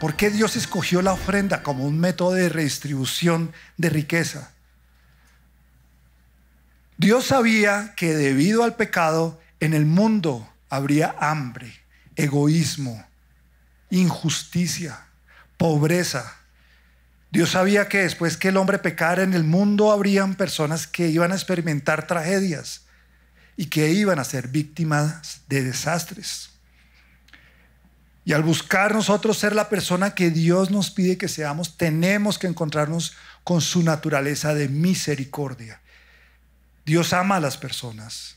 ¿Por qué Dios escogió la ofrenda como un método de redistribución de riqueza? Dios sabía que debido al pecado en el mundo habría hambre, egoísmo, injusticia, pobreza. Dios sabía que después que el hombre pecara en el mundo habrían personas que iban a experimentar tragedias y que iban a ser víctimas de desastres. Y al buscar nosotros ser la persona que Dios nos pide que seamos, tenemos que encontrarnos con su naturaleza de misericordia. Dios ama a las personas.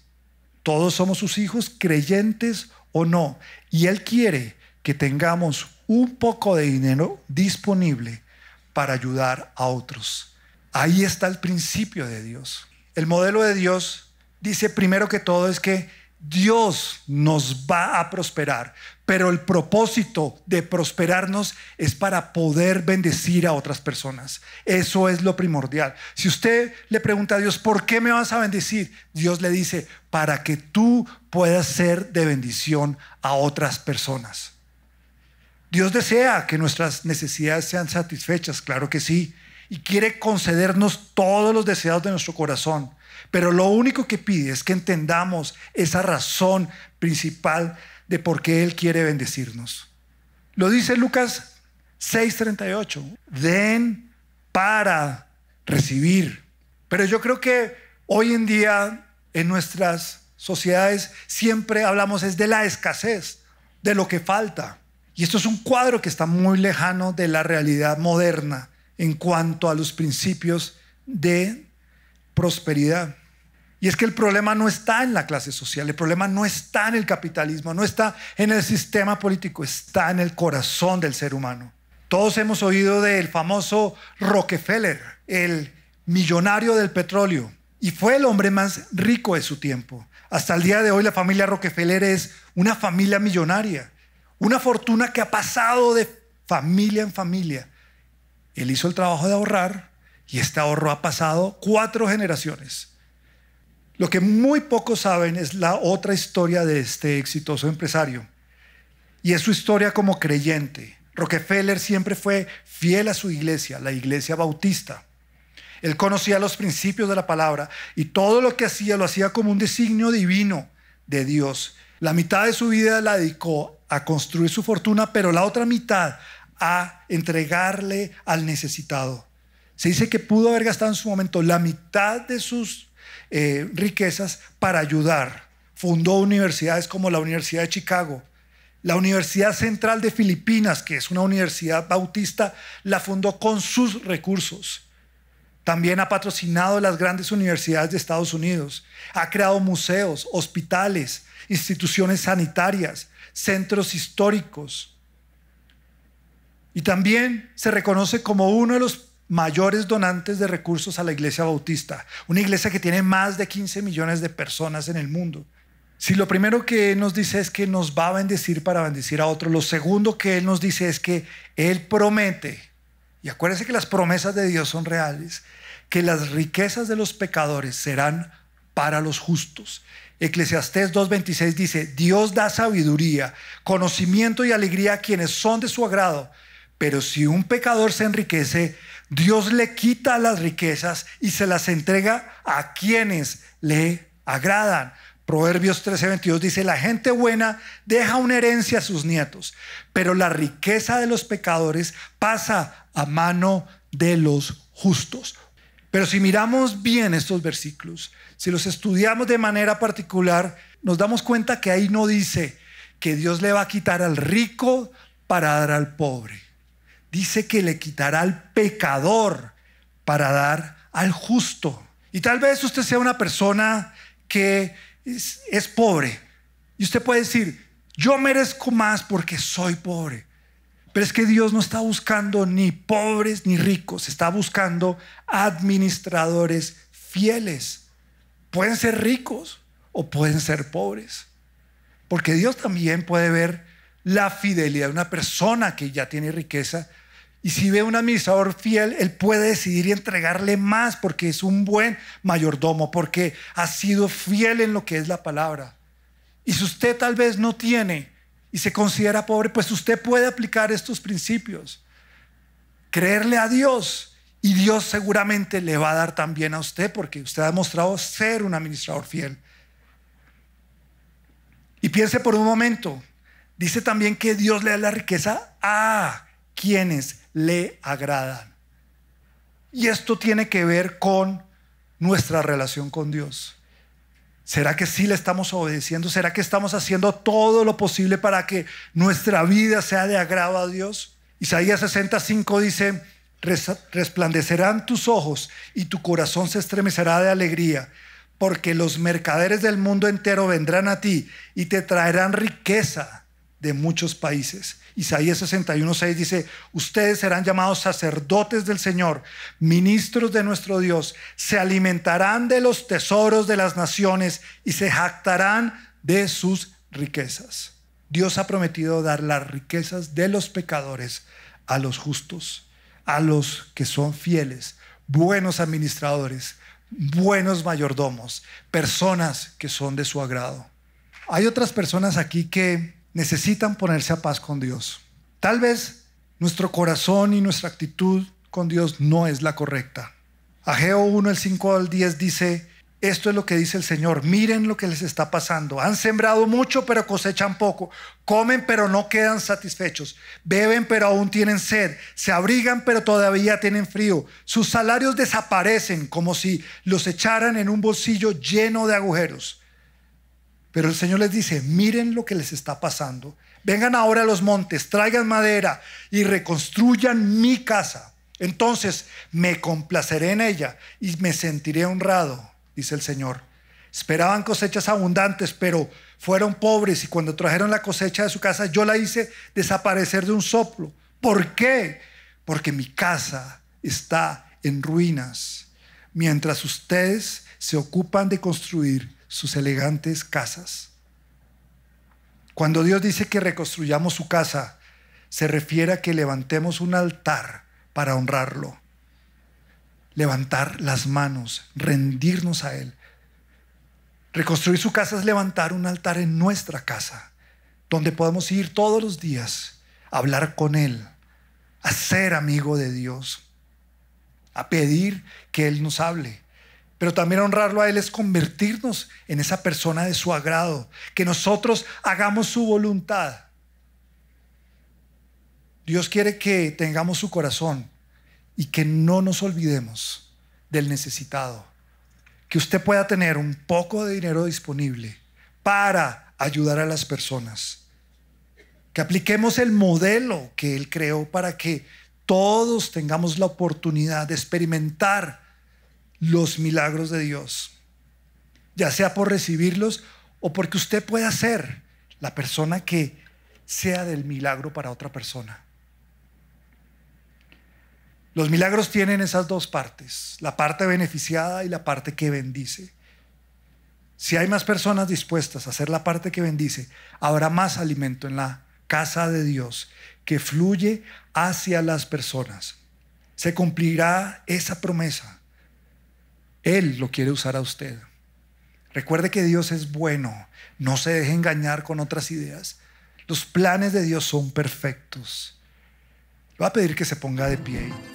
Todos somos sus hijos, creyentes o no. Y Él quiere que tengamos un poco de dinero disponible para ayudar a otros. Ahí está el principio de Dios. El modelo de Dios dice primero que todo es que Dios nos va a prosperar, pero el propósito de prosperarnos es para poder bendecir a otras personas. Eso es lo primordial. Si usted le pregunta a Dios, ¿por qué me vas a bendecir? Dios le dice, para que tú puedas ser de bendición a otras personas. Dios desea que nuestras necesidades sean satisfechas, claro que sí, y quiere concedernos todos los deseos de nuestro corazón. Pero lo único que pide es que entendamos esa razón principal de por qué Él quiere bendecirnos. Lo dice Lucas 6:38. Den para recibir. Pero yo creo que hoy en día en nuestras sociedades siempre hablamos es de la escasez, de lo que falta. Y esto es un cuadro que está muy lejano de la realidad moderna en cuanto a los principios de prosperidad. Y es que el problema no está en la clase social, el problema no está en el capitalismo, no está en el sistema político, está en el corazón del ser humano. Todos hemos oído del famoso Rockefeller, el millonario del petróleo, y fue el hombre más rico de su tiempo. Hasta el día de hoy la familia Rockefeller es una familia millonaria, una fortuna que ha pasado de familia en familia él hizo el trabajo de ahorrar y este ahorro ha pasado cuatro generaciones. Lo que muy pocos saben es la otra historia de este exitoso empresario y es su historia como creyente. Rockefeller siempre fue fiel a su iglesia, la iglesia bautista. Él conocía los principios de la palabra y todo lo que hacía lo hacía como un designio divino de Dios. La mitad de su vida la dedicó a construir su fortuna, pero la otra mitad a entregarle al necesitado. Se dice que pudo haber gastado en su momento la mitad de sus eh, riquezas para ayudar. Fundó universidades como la Universidad de Chicago, la Universidad Central de Filipinas, que es una universidad bautista, la fundó con sus recursos. También ha patrocinado las grandes universidades de Estados Unidos. Ha creado museos, hospitales, instituciones sanitarias, centros históricos. Y también se reconoce como uno de los mayores donantes de recursos a la Iglesia Bautista, una iglesia que tiene más de 15 millones de personas en el mundo. Si lo primero que Él nos dice es que nos va a bendecir para bendecir a otros, lo segundo que Él nos dice es que Él promete, y acuérdense que las promesas de Dios son reales, que las riquezas de los pecadores serán para los justos. Eclesiastés 2.26 dice, Dios da sabiduría, conocimiento y alegría a quienes son de su agrado. Pero si un pecador se enriquece, Dios le quita las riquezas y se las entrega a quienes le agradan. Proverbios 13:22 dice, la gente buena deja una herencia a sus nietos, pero la riqueza de los pecadores pasa a mano de los justos. Pero si miramos bien estos versículos, si los estudiamos de manera particular, nos damos cuenta que ahí no dice que Dios le va a quitar al rico para dar al pobre dice que le quitará al pecador para dar al justo. Y tal vez usted sea una persona que es, pobre. Y usted puede decir, yo merezco más porque soy pobre. Pero es que Dios no está buscando ni pobres ni ricos, está buscando administradores fieles. Pueden ser ricos o pueden ser pobres. Porque Dios también puede ver la fidelidad de una persona que ya tiene riqueza y si ve un administrador fiel, él puede decidir y entregarle más porque es un buen mayordomo, porque ha sido fiel en lo que es la palabra. Y si usted tal vez no tiene y se considera pobre, pues usted puede aplicar estos principios. Creerle a Dios y Dios seguramente le va a dar también a usted porque usted ha demostrado ser un administrador fiel. Y piense por un momento, dice también que Dios le da la riqueza a quienes le agradan. Y esto tiene que ver con nuestra relación con Dios. ¿Será que sí le estamos obedeciendo? ¿Será que estamos haciendo todo lo posible para que nuestra vida sea de agrado a Dios? Isaías 65 dice, resplandecerán tus ojos y tu corazón se estremecerá de alegría, porque los mercaderes del mundo entero vendrán a ti y te traerán riqueza de muchos países. Isaías 61.6 dice, ustedes serán llamados sacerdotes del Señor, ministros de nuestro Dios, se alimentarán de los tesoros de las naciones y se jactarán de sus riquezas. Dios ha prometido dar las riquezas de los pecadores a los justos, a los que son fieles, buenos administradores, buenos mayordomos, personas que son de su agrado. Hay otras personas aquí que necesitan ponerse a paz con Dios. Tal vez nuestro corazón y nuestra actitud con Dios no es la correcta. Ageo 1, el 5 al 10 dice, esto es lo que dice el Señor, miren lo que les está pasando. Han sembrado mucho pero cosechan poco, comen pero no quedan satisfechos, beben pero aún tienen sed, se abrigan pero todavía tienen frío, sus salarios desaparecen como si los echaran en un bolsillo lleno de agujeros. Pero el Señor les dice, miren lo que les está pasando. Vengan ahora a los montes, traigan madera y reconstruyan mi casa. Entonces me complaceré en ella y me sentiré honrado, dice el Señor. Esperaban cosechas abundantes, pero fueron pobres y cuando trajeron la cosecha de su casa, yo la hice desaparecer de un soplo. ¿Por qué? Porque mi casa está en ruinas. Mientras ustedes se ocupan de construir sus elegantes casas. Cuando Dios dice que reconstruyamos su casa, se refiere a que levantemos un altar para honrarlo. Levantar las manos, rendirnos a Él. Reconstruir su casa es levantar un altar en nuestra casa, donde podamos ir todos los días, a hablar con Él, a ser amigo de Dios, a pedir que Él nos hable, pero también honrarlo a Él es convertirnos en esa persona de su agrado, que nosotros hagamos su voluntad. Dios quiere que tengamos su corazón y que no nos olvidemos del necesitado. Que usted pueda tener un poco de dinero disponible para ayudar a las personas. Que apliquemos el modelo que Él creó para que todos tengamos la oportunidad de experimentar los milagros de Dios, ya sea por recibirlos o porque usted pueda ser la persona que sea del milagro para otra persona. Los milagros tienen esas dos partes, la parte beneficiada y la parte que bendice. Si hay más personas dispuestas a hacer la parte que bendice, habrá más alimento en la casa de Dios que fluye hacia las personas. Se cumplirá esa promesa. Él lo quiere usar a usted. Recuerde que Dios es bueno, no se deje engañar con otras ideas. Los planes de Dios son perfectos. Va a pedir que se ponga de pie.